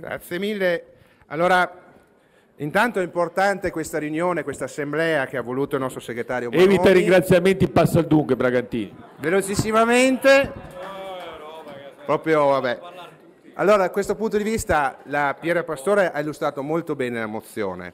Grazie mille. Allora, intanto è importante questa riunione, questa assemblea che ha voluto il nostro segretario Bononi. Evita i ringraziamenti, passa al dunque Bragantini. Velocissimamente, proprio vabbè. Allora, da questo punto di vista, la Piera Pastore ha illustrato molto bene la mozione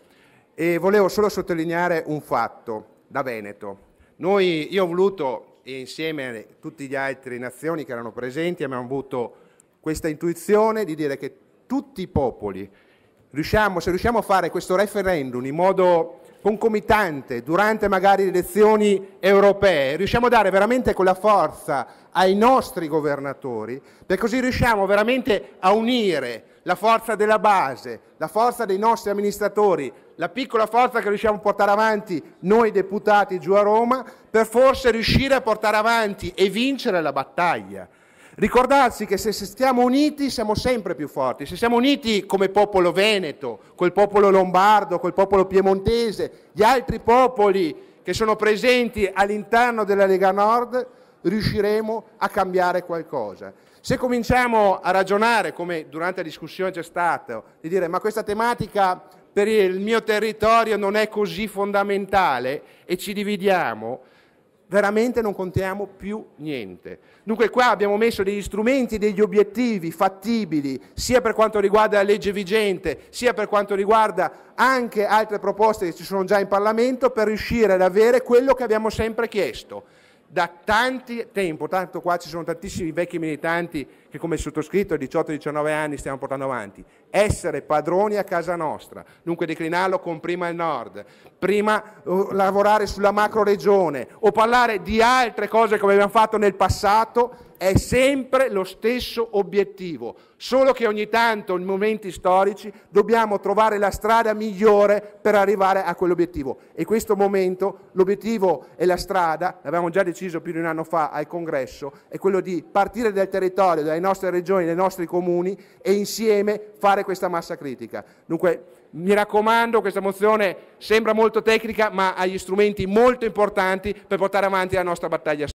e volevo solo sottolineare un fatto da Veneto. Noi, io ho voluto, insieme a tutte le altre nazioni che erano presenti, abbiamo avuto questa intuizione di dire che tutti i popoli, riusciamo, se riusciamo a fare questo referendum in modo concomitante durante magari le elezioni europee, riusciamo a dare veramente quella forza ai nostri governatori, perché così riusciamo veramente a unire la forza della base, la forza dei nostri amministratori, la piccola forza che riusciamo a portare avanti noi deputati giù a Roma, per forse riuscire a portare avanti e vincere la battaglia. Ricordarsi che se stiamo uniti siamo sempre più forti, se siamo uniti come popolo veneto, col popolo lombardo, col popolo piemontese, gli altri popoli che sono presenti all'interno della Lega Nord, riusciremo a cambiare qualcosa. Se cominciamo a ragionare, come durante la discussione c'è stato, di dire ma questa tematica per il mio territorio non è così fondamentale e ci dividiamo, veramente non contiamo più niente. Dunque qua abbiamo messo degli strumenti, degli obiettivi fattibili, sia per quanto riguarda la legge vigente, sia per quanto riguarda anche altre proposte che ci sono già in Parlamento, per riuscire ad avere quello che abbiamo sempre chiesto, da tanti tempo, tanto qua ci sono tantissimi vecchi militanti che come sottoscritto a 18-19 anni stiamo portando avanti, essere padroni a casa nostra, dunque declinarlo con prima il nord, prima uh, lavorare sulla macro regione o parlare di altre cose come abbiamo fatto nel passato è sempre lo stesso obiettivo, solo che ogni tanto in momenti storici dobbiamo trovare la strada migliore per arrivare a quell'obiettivo. E in questo momento l'obiettivo e la strada, l'abbiamo già deciso più di un anno fa al congresso, è quello di partire dal territorio, dalle nostre regioni, dai nostri comuni e insieme fare questa massa critica. Dunque, mi raccomando, questa mozione sembra molto tecnica, ma ha gli strumenti molto importanti per portare avanti la nostra battaglia.